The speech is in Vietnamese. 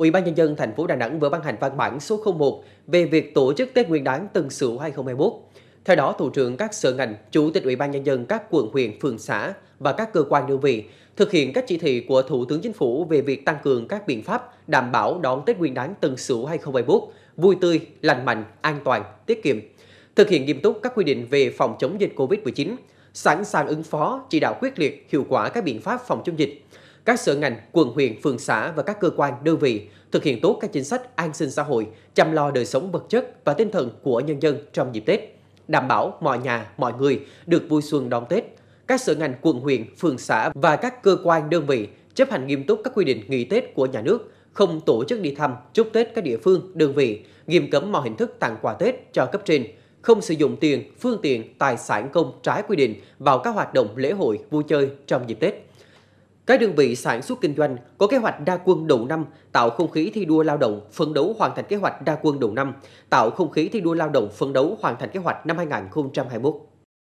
Ủy ban nhân dân thành phố Đà Nẵng vừa ban hành văn bản số 01 về việc tổ chức Tết Nguyên đán Tân Sửu 2021. Theo đó, thủ trưởng các sở ngành, chủ tịch Ủy ban nhân dân các quận huyện, phường xã và các cơ quan đơn vị thực hiện các chỉ thị của Thủ tướng Chính phủ về việc tăng cường các biện pháp đảm bảo đón Tết Nguyên đán Tân Sửu 2021 vui tươi, lành mạnh, an toàn, tiết kiệm. Thực hiện nghiêm túc các quy định về phòng chống dịch COVID-19, sẵn sàng ứng phó, chỉ đạo quyết liệt, hiệu quả các biện pháp phòng chống dịch các sở ngành, quận huyện, phường xã và các cơ quan, đơn vị thực hiện tốt các chính sách an sinh xã hội, chăm lo đời sống vật chất và tinh thần của nhân dân trong dịp Tết, đảm bảo mọi nhà, mọi người được vui xuân đón Tết. Các sở ngành, quận huyện, phường xã và các cơ quan, đơn vị chấp hành nghiêm túc các quy định nghỉ Tết của nhà nước, không tổ chức đi thăm, chúc Tết các địa phương, đơn vị, nghiêm cấm mọi hình thức tặng quà Tết cho cấp trên, không sử dụng tiền, phương tiện, tài sản công trái quy định vào các hoạt động lễ hội, vui chơi trong dịp Tết các đơn vị sản xuất kinh doanh có kế hoạch đa quân đầu năm, tạo không khí thi đua lao động, phấn đấu hoàn thành kế hoạch đa quân đầu năm, tạo không khí thi đua lao động, phấn đấu hoàn thành kế hoạch năm 2021.